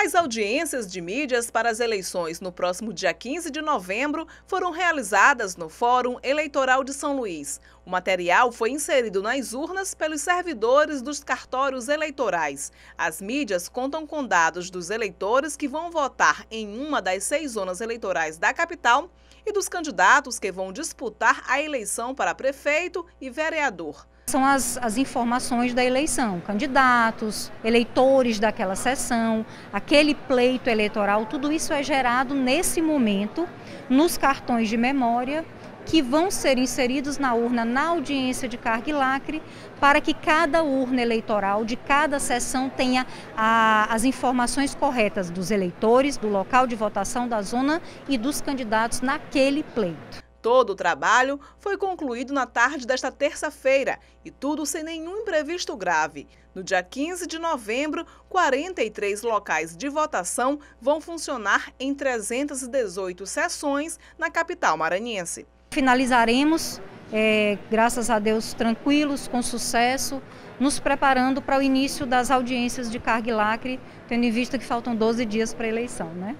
As audiências de mídias para as eleições no próximo dia 15 de novembro foram realizadas no Fórum Eleitoral de São Luís. O material foi inserido nas urnas pelos servidores dos cartórios eleitorais. As mídias contam com dados dos eleitores que vão votar em uma das seis zonas eleitorais da capital e dos candidatos que vão disputar a eleição para prefeito e vereador são as, as, informações da eleição, candidatos, eleitores daquela sessão, aquele pleito eleitoral, tudo isso é gerado nesse momento nos cartões de memória que vão ser inseridos na urna na audiência de carga e lacre, para que cada urna eleitoral de cada sessão tenha a, as informações corretas dos eleitores, do local de votação da zona e dos candidatos naquele pleito. Todo o trabalho foi concluído na tarde desta terça-feira e tudo sem nenhum imprevisto grave. No dia 15 de novembro, 43 locais de votação vão funcionar em 318 sessões na capital maranhense finalizaremos, é, graças a Deus, tranquilos, com sucesso, nos preparando para o início das audiências de carga e lacre, tendo em vista que faltam 12 dias para a eleição. Né?